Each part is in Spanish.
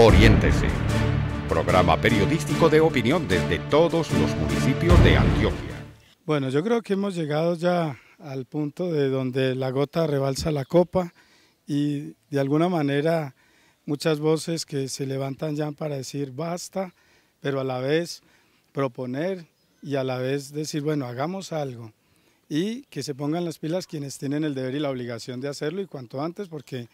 Oriéntese. Programa periodístico de opinión desde todos los municipios de Antioquia. Bueno, yo creo que hemos llegado ya al punto de donde la gota rebalsa la copa y de alguna manera muchas voces que se levantan ya para decir basta, pero a la vez proponer y a la vez decir, bueno, hagamos algo y que se pongan las pilas quienes tienen el deber y la obligación de hacerlo y cuanto antes porque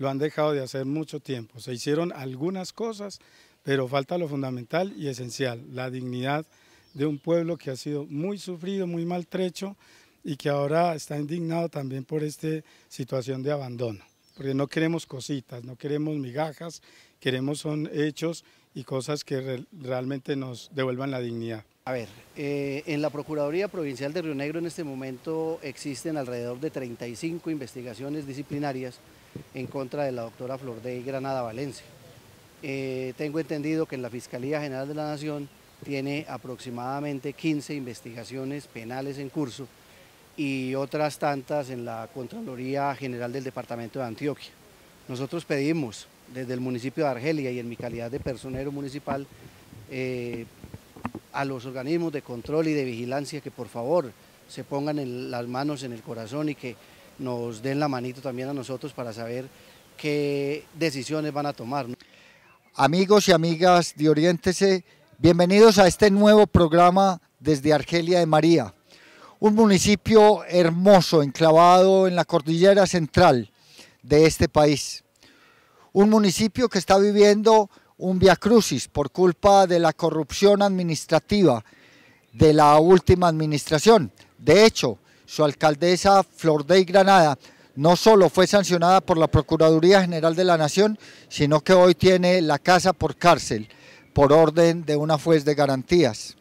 lo han dejado de hacer mucho tiempo. Se hicieron algunas cosas, pero falta lo fundamental y esencial, la dignidad de un pueblo que ha sido muy sufrido, muy maltrecho y que ahora está indignado también por esta situación de abandono. Porque no queremos cositas, no queremos migajas, queremos son hechos y cosas que realmente nos devuelvan la dignidad. A ver, eh, en la Procuraduría Provincial de Río Negro en este momento existen alrededor de 35 investigaciones disciplinarias en contra de la doctora Flordey Granada Valencia. Eh, tengo entendido que en la Fiscalía General de la Nación tiene aproximadamente 15 investigaciones penales en curso y otras tantas en la Contraloría General del Departamento de Antioquia. Nosotros pedimos desde el municipio de Argelia y en mi calidad de personero municipal eh, a los organismos de control y de vigilancia que por favor se pongan las manos en el corazón y que nos den la manito también a nosotros para saber qué decisiones van a tomar. Amigos y amigas de Oriéntese, bienvenidos a este nuevo programa desde Argelia de María, un municipio hermoso enclavado en la cordillera central de este país. Un municipio que está viviendo un viacrucis por culpa de la corrupción administrativa de la última administración. De hecho, su alcaldesa Flor de Granada no solo fue sancionada por la Procuraduría General de la Nación, sino que hoy tiene la casa por cárcel por orden de una juez de garantías.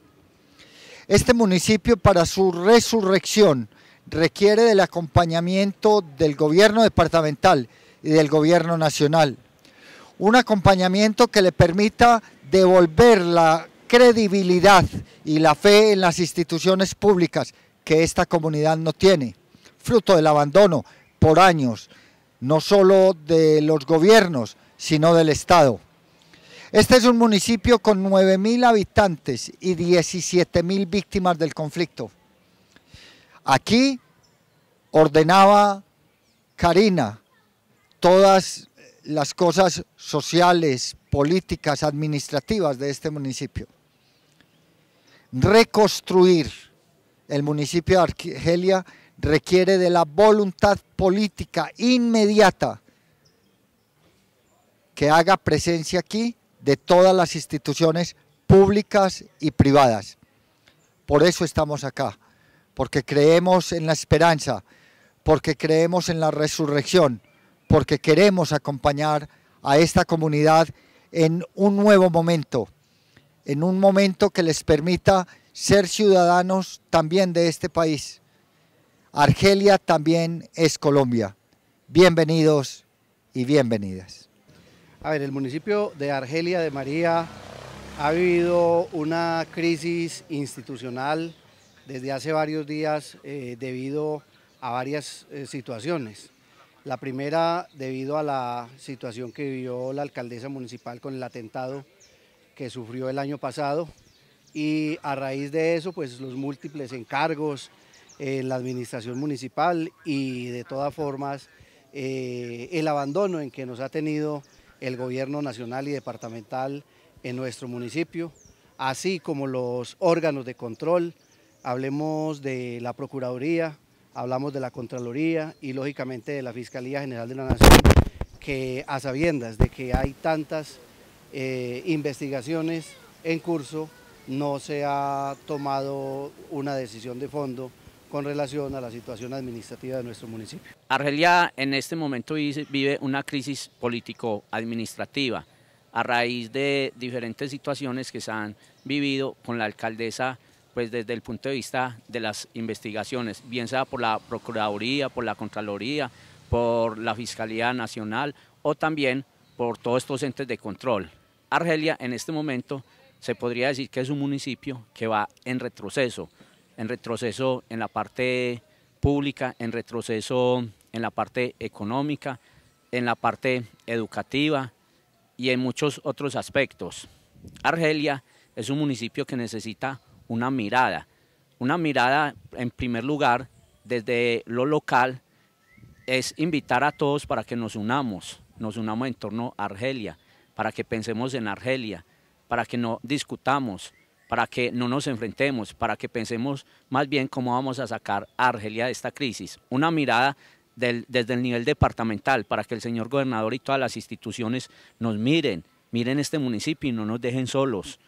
Este municipio para su resurrección requiere del acompañamiento del gobierno departamental y del gobierno nacional. Un acompañamiento que le permita devolver la credibilidad y la fe en las instituciones públicas, que esta comunidad no tiene, fruto del abandono por años, no solo de los gobiernos, sino del Estado. Este es un municipio con 9.000 habitantes y 17.000 víctimas del conflicto. Aquí ordenaba Karina todas las cosas sociales, políticas, administrativas de este municipio. Reconstruir el municipio de Argelia requiere de la voluntad política inmediata que haga presencia aquí de todas las instituciones públicas y privadas. Por eso estamos acá, porque creemos en la esperanza, porque creemos en la resurrección, porque queremos acompañar a esta comunidad en un nuevo momento, en un momento que les permita ser ciudadanos también de este país. Argelia también es Colombia. Bienvenidos y bienvenidas. A ver, el municipio de Argelia de María ha vivido una crisis institucional desde hace varios días eh, debido a varias eh, situaciones. La primera debido a la situación que vivió la alcaldesa municipal con el atentado que sufrió el año pasado, y a raíz de eso, pues los múltiples encargos en eh, la administración municipal y de todas formas eh, el abandono en que nos ha tenido el gobierno nacional y departamental en nuestro municipio, así como los órganos de control, hablemos de la Procuraduría, hablamos de la Contraloría y lógicamente de la Fiscalía General de la Nación, que a sabiendas de que hay tantas eh, investigaciones en curso, no se ha tomado una decisión de fondo con relación a la situación administrativa de nuestro municipio. Argelia en este momento vive una crisis político-administrativa a raíz de diferentes situaciones que se han vivido con la alcaldesa pues desde el punto de vista de las investigaciones, bien sea por la Procuraduría, por la Contraloría, por la Fiscalía Nacional o también por todos estos entes de control. Argelia en este momento se podría decir que es un municipio que va en retroceso, en retroceso en la parte pública, en retroceso en la parte económica, en la parte educativa y en muchos otros aspectos. Argelia es un municipio que necesita una mirada, una mirada en primer lugar desde lo local, es invitar a todos para que nos unamos, nos unamos en torno a Argelia, para que pensemos en Argelia, para que no discutamos, para que no nos enfrentemos, para que pensemos más bien cómo vamos a sacar a Argelia de esta crisis. Una mirada desde el nivel departamental, para que el señor gobernador y todas las instituciones nos miren, miren este municipio y no nos dejen solos.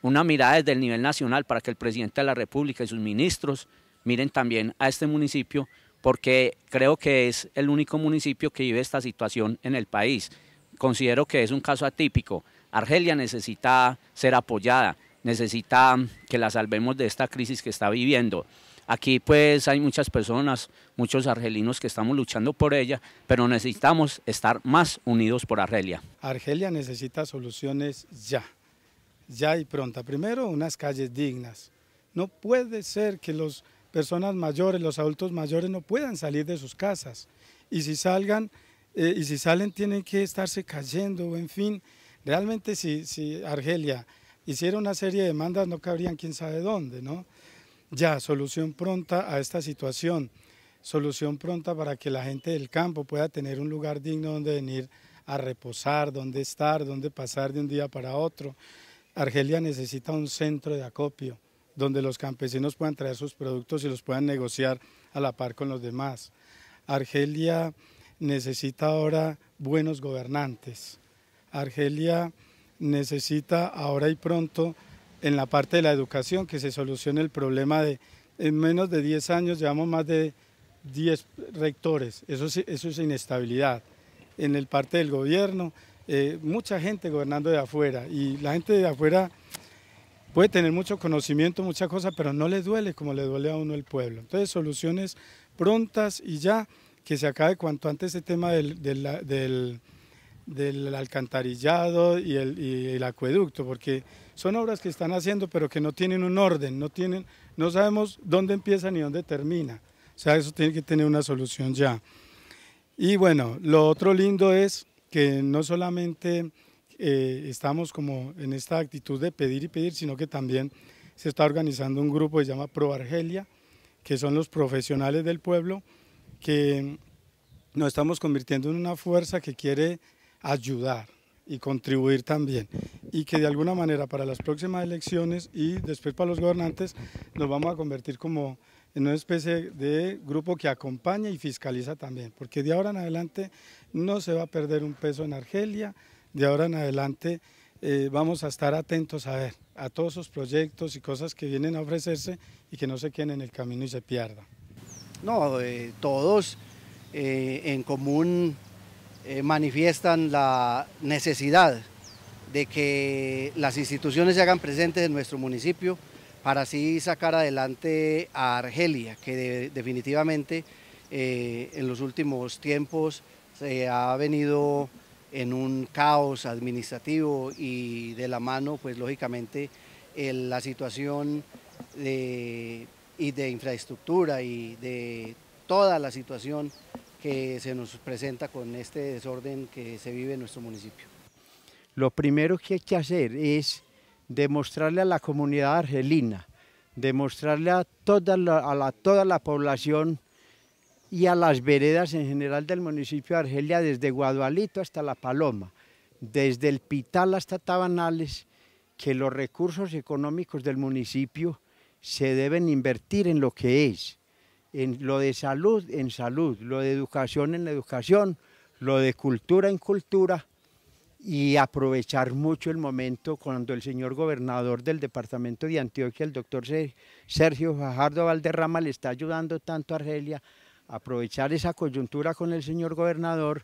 Una mirada desde el nivel nacional para que el presidente de la República y sus ministros miren también a este municipio, porque creo que es el único municipio que vive esta situación en el país. Considero que es un caso atípico. Argelia necesita ser apoyada, necesita que la salvemos de esta crisis que está viviendo. Aquí pues hay muchas personas, muchos argelinos que estamos luchando por ella, pero necesitamos estar más unidos por Argelia. Argelia necesita soluciones ya, ya y pronta. Primero, unas calles dignas. No puede ser que las personas mayores, los adultos mayores no puedan salir de sus casas. Y si salgan, eh, y si salen tienen que estarse cayendo, en fin, Realmente si, Argelia hiciera una serie de demandas no cabrían quién sabe dónde, ¿no? Ya, solución pronta a esta situación, solución pronta para que la gente del campo pueda tener un lugar digno donde venir a reposar, donde estar, donde pasar de un día para otro. Argelia necesita un centro de acopio donde los campesinos puedan traer sus productos y los puedan negociar a la par con los demás. Argelia necesita ahora buenos gobernantes, Argelia necesita ahora y pronto en la parte de la educación que se solucione el problema de, en menos de 10 años llevamos más de 10 rectores, eso, eso es inestabilidad. En el parte del gobierno, eh, mucha gente gobernando de afuera y la gente de afuera puede tener mucho conocimiento, muchas cosas, pero no le duele como le duele a uno el pueblo. Entonces, soluciones prontas y ya que se acabe cuanto antes el tema del del alcantarillado y el, acueducto, porque son obras que están haciendo pero que no tienen un orden, no, tienen, no sabemos dónde empieza ni dónde termina. O sea, eso tiene que tener una solución ya. Y bueno, lo otro lindo es que no solamente eh, estamos como en esta actitud de pedir y pedir, sino que también se está organizando un grupo que se llama Proargelia, que son los profesionales del pueblo, que nos estamos convirtiendo en una fuerza que quiere ayudar y contribuir también. Y que de alguna manera para las próximas elecciones y después para los gobernantes nos vamos a convertir como en una especie de grupo que acompaña y fiscaliza también, porque de ahora en adelante no se va a perder un peso en Argelia, de ahora en adelante eh, vamos a estar atentos a ver a todos esos proyectos y cosas que vienen a ofrecerse y que no se queden en el camino y se pierdan. No, eh, todos eh, en común eh, manifiestan la necesidad de que las instituciones se hagan presentes en nuestro municipio para así sacar adelante a Argelia, que definitivamente eh, en los últimos tiempos se ha venido en un caos administrativo y de la mano, pues lógicamente, la situación y de infraestructura y de toda la situación que se nos presenta con este desorden que se vive en nuestro municipio. Lo primero que hay que hacer es demostrarle a la comunidad argelina, demostrarle a toda la, toda la población y a las veredas en general del municipio de Argelia, desde Guadualito hasta La Paloma, desde el Pital hasta Tabanales, que los recursos económicos del municipio se deben invertir en lo que es, en lo de salud en salud, lo de educación en educación, lo de cultura en cultura y aprovechar mucho el momento cuando el señor gobernador del departamento de Antioquia, el doctor Sergio Fajardo Valderrama, le está ayudando tanto a Argelia, aprovechar esa coyuntura con el señor gobernador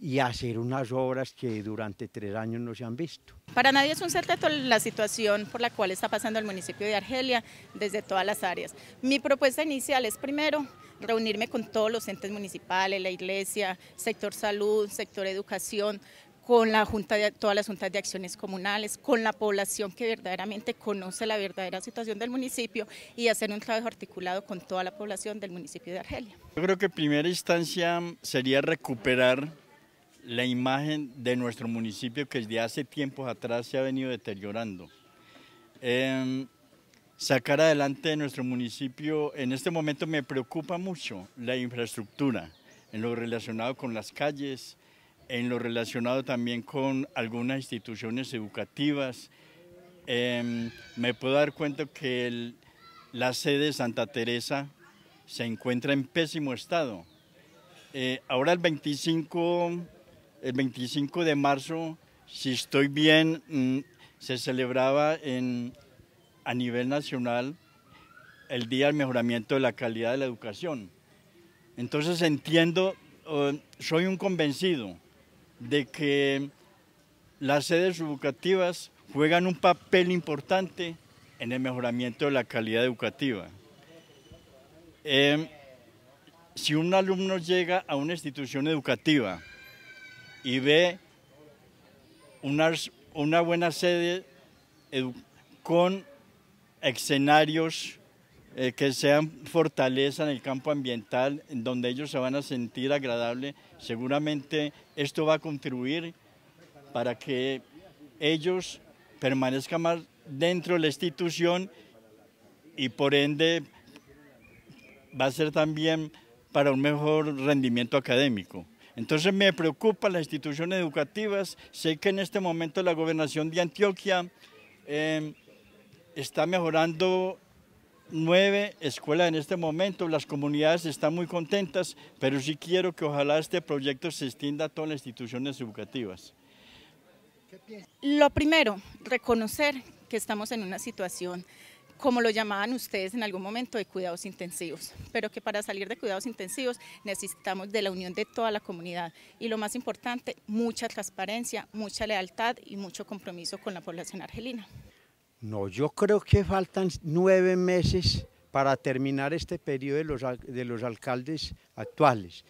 y hacer unas obras que durante tres años no se han visto. Para nadie es un secreto la situación por la cual está pasando el municipio de Argelia desde todas las áreas. Mi propuesta inicial es primero reunirme con todos los entes municipales, la iglesia, sector salud, sector educación, con la junta de, todas las juntas de acciones comunales, con la población que verdaderamente conoce la verdadera situación del municipio y hacer un trabajo articulado con toda la población del municipio de Argelia. Yo creo que primera instancia sería recuperar la imagen de nuestro municipio que desde hace tiempos atrás se ha venido deteriorando. Em, sacar adelante nuestro municipio, en este momento me preocupa mucho la infraestructura, en lo relacionado con las calles, en lo relacionado también con algunas instituciones educativas. Em, me puedo dar cuenta que la sede de Santa Teresa se encuentra en pésimo estado. Eh, ahora el 25 el 25 de marzo, si estoy bien, mm, se celebraba en, a nivel nacional el Día del Mejoramiento de la Calidad de la Educación. Entonces entiendo, soy un convencido de que las sedes educativas juegan un papel importante en el mejoramiento de la calidad educativa. Eh, si un alumno llega a una institución educativa, y ve una, buena sede con escenarios eh, que sean fortaleza en el campo ambiental, en donde ellos se van a sentir agradables, Seguramente esto va a contribuir para que ellos permanezcan más dentro de la institución y por ende va a ser también para un mejor rendimiento académico. Entonces me preocupa las instituciones educativas, sé que en este momento la gobernación de Antioquia em, está mejorando nueve escuelas en este momento, las comunidades están muy contentas, pero sí quiero que ojalá este proyecto se extienda a todas las instituciones educativas. Lo primero, reconocer que estamos en una situación como lo llamaban ustedes en algún momento, de cuidados intensivos, pero que para salir de cuidados intensivos necesitamos de la unión de toda la comunidad y lo más importante, mucha transparencia, mucha lealtad y mucho compromiso con la población argelina. No, yo creo que faltan nueve meses para terminar este periodo de los, de los alcaldes actuales.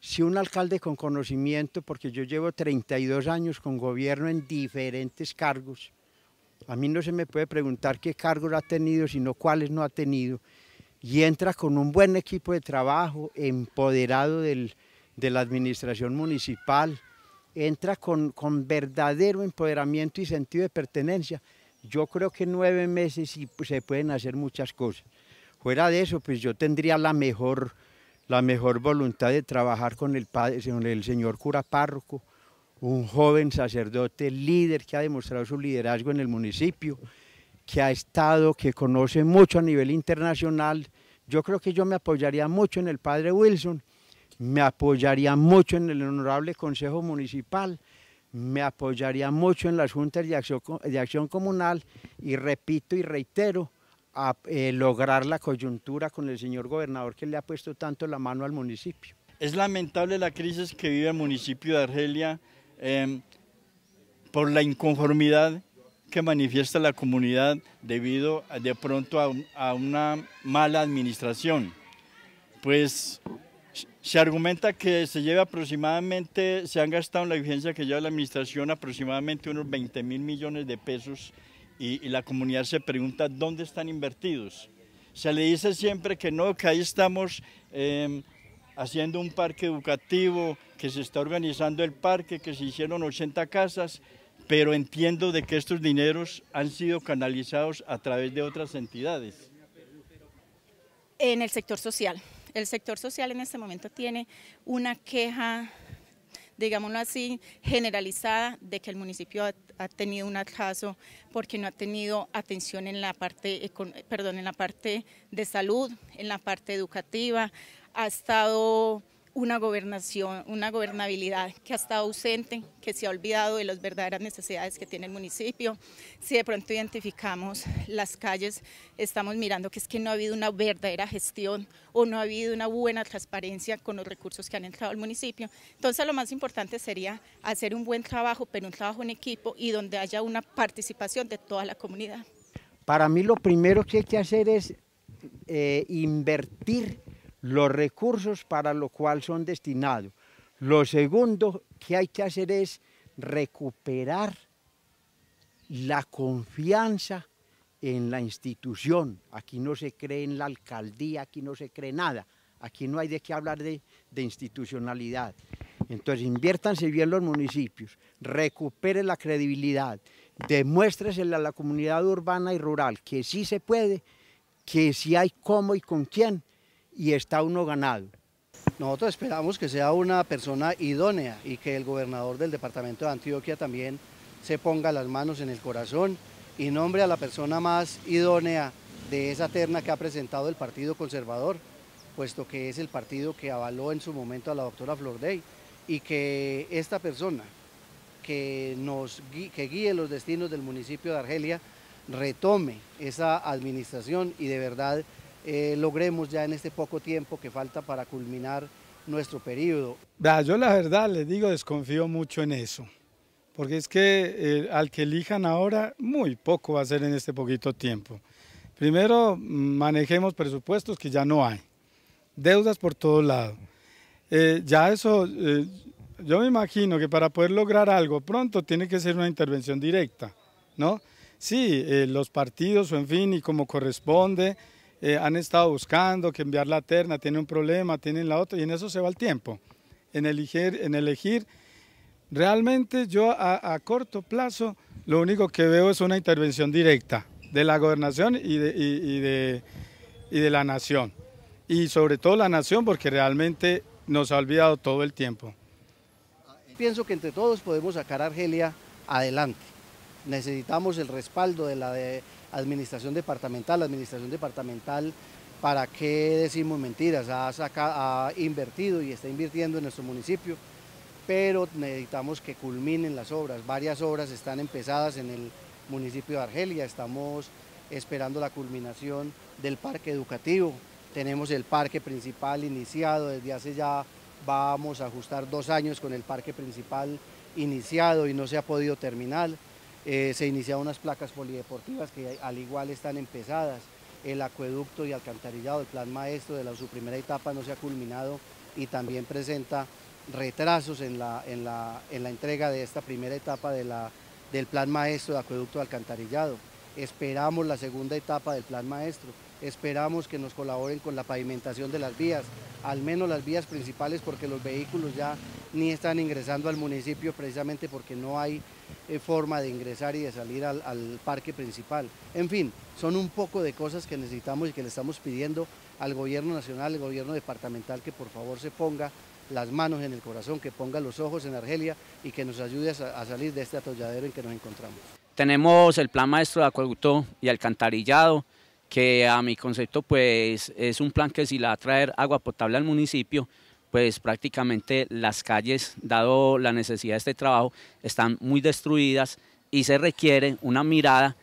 Si un alcalde con conocimiento, porque yo llevo 32 años con gobierno en diferentes cargos, a mí no se me puede preguntar qué cargos ha tenido, sino cuáles no ha tenido. Y entra con un buen equipo de trabajo, empoderado de la administración municipal, entra con, con, verdadero empoderamiento y sentido de pertenencia. Yo creo que nueve meses sí, pues, se pueden hacer muchas cosas. Fuera de eso, pues yo tendría la mejor, la mejor voluntad de trabajar con el, padre, con el señor cura párroco, un joven sacerdote líder que ha demostrado su liderazgo en el municipio, que ha estado, que conoce mucho a nivel internacional. Yo creo que yo me apoyaría mucho en el padre Wilson, me apoyaría mucho en el honorable Consejo Municipal, me apoyaría mucho en las juntas de acción, comunal y repito y reitero, a eh, lograr la coyuntura con el señor gobernador que le ha puesto tanto la mano al municipio. Es lamentable la crisis que vive el municipio de Argelia Em, por la inconformidad que manifiesta la comunidad debido de pronto a, una mala administración. Pues se argumenta que se lleva aproximadamente, se han gastado en la vigencia que lleva la administración aproximadamente unos 20 mil millones de pesos y, la comunidad se pregunta dónde están invertidos. Se le dice siempre que no, que ahí estamos em, haciendo un parque educativo, que se está organizando el parque, que se hicieron 80 casas, pero entiendo de que estos dineros han sido canalizados a través de otras entidades. En el sector social. El sector social en este momento tiene una queja, digámoslo así, generalizada de que el municipio ha, tenido un atraso porque no ha tenido atención en la parte, perdón, en la parte de salud, en la parte educativa, ha estado una gobernación, una gobernabilidad que ha estado ausente, que se ha olvidado de las verdaderas necesidades que tiene el municipio. Si de pronto identificamos las calles, estamos mirando que es que no ha habido una verdadera gestión o no ha habido una buena transparencia con los recursos que han entrado al municipio. Entonces lo más importante sería hacer un buen trabajo, pero un trabajo en equipo y donde haya una participación de toda la comunidad. Para mí lo primero que hay que hacer es eh, invertir los recursos para lo cual son destinados. Lo segundo que hay que hacer es recuperar la confianza en la institución. Aquí no se cree en la alcaldía, aquí no se cree nada. Aquí no hay de qué hablar de, de institucionalidad. Entonces, inviértanse bien los municipios, recupere la credibilidad, demuéstresela a la comunidad urbana y rural que sí se puede, que sí hay cómo y con quién, y está uno ganado. Nosotros esperamos que sea una persona idónea y que el gobernador del departamento de Antioquia también se ponga las manos en el corazón y nombre a la persona más idónea de esa terna que ha presentado el Partido Conservador, puesto que es el partido que avaló en su momento a la doctora Flordey y que esta persona que, nos, que guíe los destinos del municipio de Argelia retome esa administración y de verdad eh, logremos ya en este poco tiempo que falta para culminar nuestro periodo. Yo la verdad les digo, desconfío mucho en eso, porque es que eh, al que elijan ahora, muy poco va a ser en este poquito tiempo. Primero, manejemos presupuestos que ya no hay, deudas por todos lados. Eh, ya eso, yo me imagino que para poder lograr algo pronto tiene que ser una intervención directa, ¿no? Sí, los partidos o en fin, y como corresponde, eh, han estado buscando que enviar la terna, tienen un problema, tienen la otra, y en eso se va el tiempo, en elegir. En elegir. Realmente yo a, corto plazo lo único que veo es una intervención directa de la gobernación y de, y, de, y de la nación, y sobre todo la nación porque realmente nos ha olvidado todo el tiempo. Pienso que entre todos podemos sacar a Argelia adelante. Necesitamos el respaldo de la, de, administración departamental. La administración departamental, ¿para qué decimos mentiras? Ha, ha invertido y está invirtiendo en nuestro municipio, pero necesitamos que culminen las obras. Varias obras están empezadas en el municipio de Argelia, estamos esperando la culminación del parque educativo. Tenemos el parque principal iniciado desde hace ya, vamos a ajustar dos años con el parque principal iniciado y no se ha podido terminar. Eh, se iniciaron unas placas polideportivas que al igual están empezadas, el acueducto y alcantarillado, el plan maestro de la, su primera etapa no se ha culminado y también presenta retrasos en la, en la, en la entrega de esta primera etapa de la, del plan maestro de acueducto y alcantarillado. Esperamos la segunda etapa del plan maestro, esperamos que nos colaboren con la pavimentación de las vías, al menos las vías principales porque los vehículos ya ni están ingresando al municipio precisamente porque no hay eh, forma de ingresar y de salir al, parque principal. En fin, son un poco de cosas que necesitamos y que le estamos pidiendo al gobierno nacional, al gobierno departamental, que por favor se ponga las manos en el corazón, que ponga los ojos en Argelia y que nos ayude a, salir de este atolladero en que nos encontramos. Tenemos el plan maestro de acueducto y alcantarillado, que a mi concepto pues es un plan que si la va a traer agua potable al municipio, pues prácticamente las calles, dado la necesidad de este trabajo, están muy destruidas y se requiere una mirada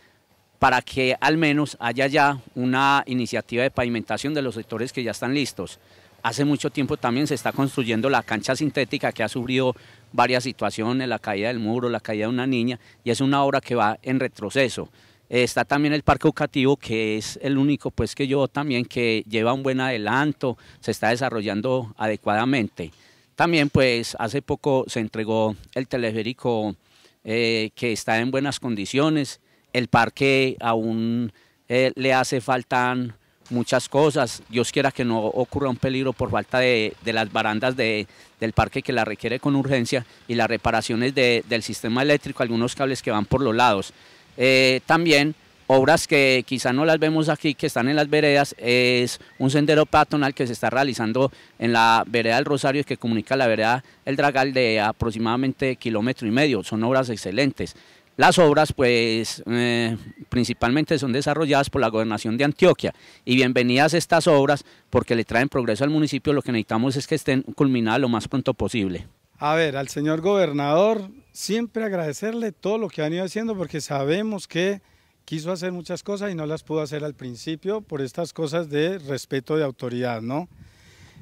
para que al menos haya ya una iniciativa de pavimentación de los sectores que ya están listos. Hace mucho tiempo también se está construyendo la cancha sintética que ha sufrido varias situaciones, la caída del muro, la caída de una niña, y es una obra que va en retroceso. Eh, está también el parque educativo, que es el único pues que yo también que lleva un buen adelanto, se está desarrollando adecuadamente. También pues hace poco se entregó el teleférico eh, que está en buenas condiciones, el parque aún eh, le hace faltan muchas cosas, Dios quiera que no ocurra un peligro por falta de, las barandas del parque que la requiere con urgencia y las reparaciones del sistema eléctrico, algunos cables que van por los lados. Eh, también obras que quizá no las vemos aquí, que están en las veredas, es un sendero patonal que se está realizando en la vereda del Rosario y que comunica la vereda El Dragal de aproximadamente kilómetro y medio. Son obras excelentes. Las obras, pues, eh, principalmente son desarrolladas por la gobernación de Antioquia y bienvenidas estas obras porque le traen progreso al municipio. Lo que necesitamos es que estén culminadas lo más pronto posible. A ver, al señor gobernador, siempre agradecerle todo lo que han ido haciendo porque sabemos que quiso hacer muchas cosas y no las pudo hacer al principio por estas cosas de respeto de autoridad, ¿no?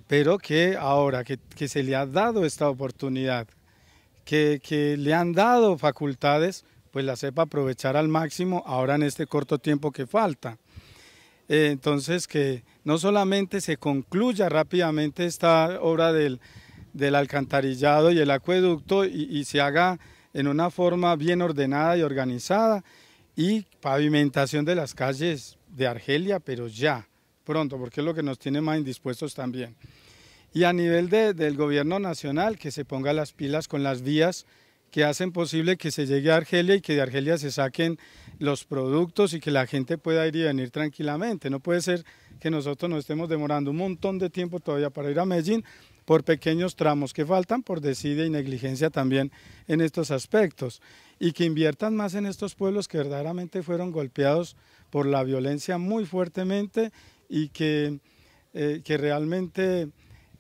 Pero que ahora que, se le ha dado esta oportunidad, que, que le han dado facultades, pues la sepa aprovechar al máximo ahora en este corto tiempo que falta. Eh, entonces, que no solamente se concluya rápidamente esta obra del, del alcantarillado y el acueducto y, se haga en una forma bien ordenada y organizada y pavimentación de las calles de Argelia, pero ya, pronto, porque es lo que nos tiene más indispuestos también. Y a nivel del gobierno nacional, que se ponga las pilas con las vías que hacen posible que se llegue a Argelia y que de Argelia se saquen los productos y que la gente pueda ir y venir tranquilamente. No puede ser que nosotros nos estemos demorando un montón de tiempo todavía para ir a Medellín por pequeños tramos que faltan por decide y negligencia también en estos aspectos y que inviertan más en estos pueblos que verdaderamente fueron golpeados por la violencia muy fuertemente y que, eh, que realmente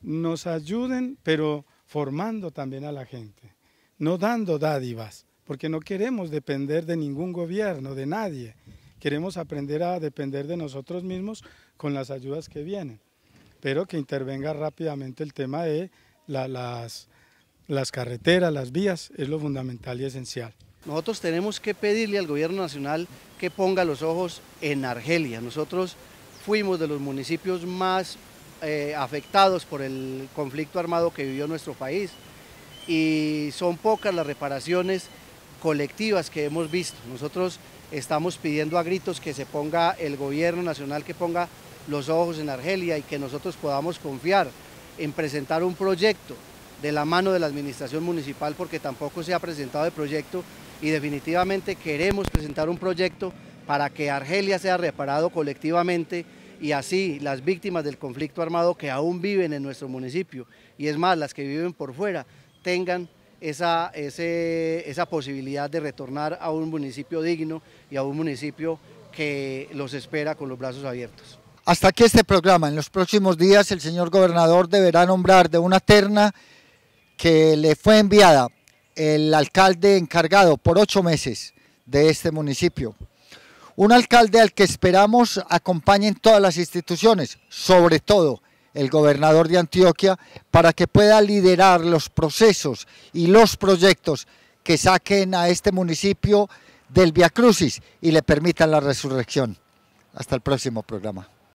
nos ayuden, pero formando también a la gente, no dando dádivas, porque no queremos depender de ningún gobierno, de nadie. Queremos aprender a depender de nosotros mismos con las ayudas que vienen pero que intervenga rápidamente el tema de las, carreteras, las vías, es lo fundamental y esencial. Nosotros tenemos que pedirle al gobierno nacional que ponga los ojos en Argelia. Nosotros fuimos de los municipios más eh, afectados por el conflicto armado que vivió nuestro país y son pocas las reparaciones colectivas que hemos visto. Nosotros estamos pidiendo a gritos que se ponga el gobierno nacional, que ponga los ojos en Argelia y que nosotros podamos confiar en presentar un proyecto de la mano de la administración municipal porque tampoco se ha presentado el proyecto y definitivamente queremos presentar un proyecto para que Argelia sea reparado colectivamente y así las víctimas del conflicto armado que aún viven en nuestro municipio y es más, las que viven por fuera, tengan esa, esa posibilidad de retornar a un municipio digno y a un municipio que los espera con los brazos abiertos. Hasta aquí este programa. En los próximos días el señor gobernador deberá nombrar de una terna que le fue enviada el alcalde encargado por ocho meses de este municipio. Un alcalde al que esperamos acompañen todas las instituciones, sobre todo el gobernador de Antioquia, para que pueda liderar los procesos y los proyectos que saquen a este municipio del Via Crucis y le permitan la resurrección. Hasta el próximo programa.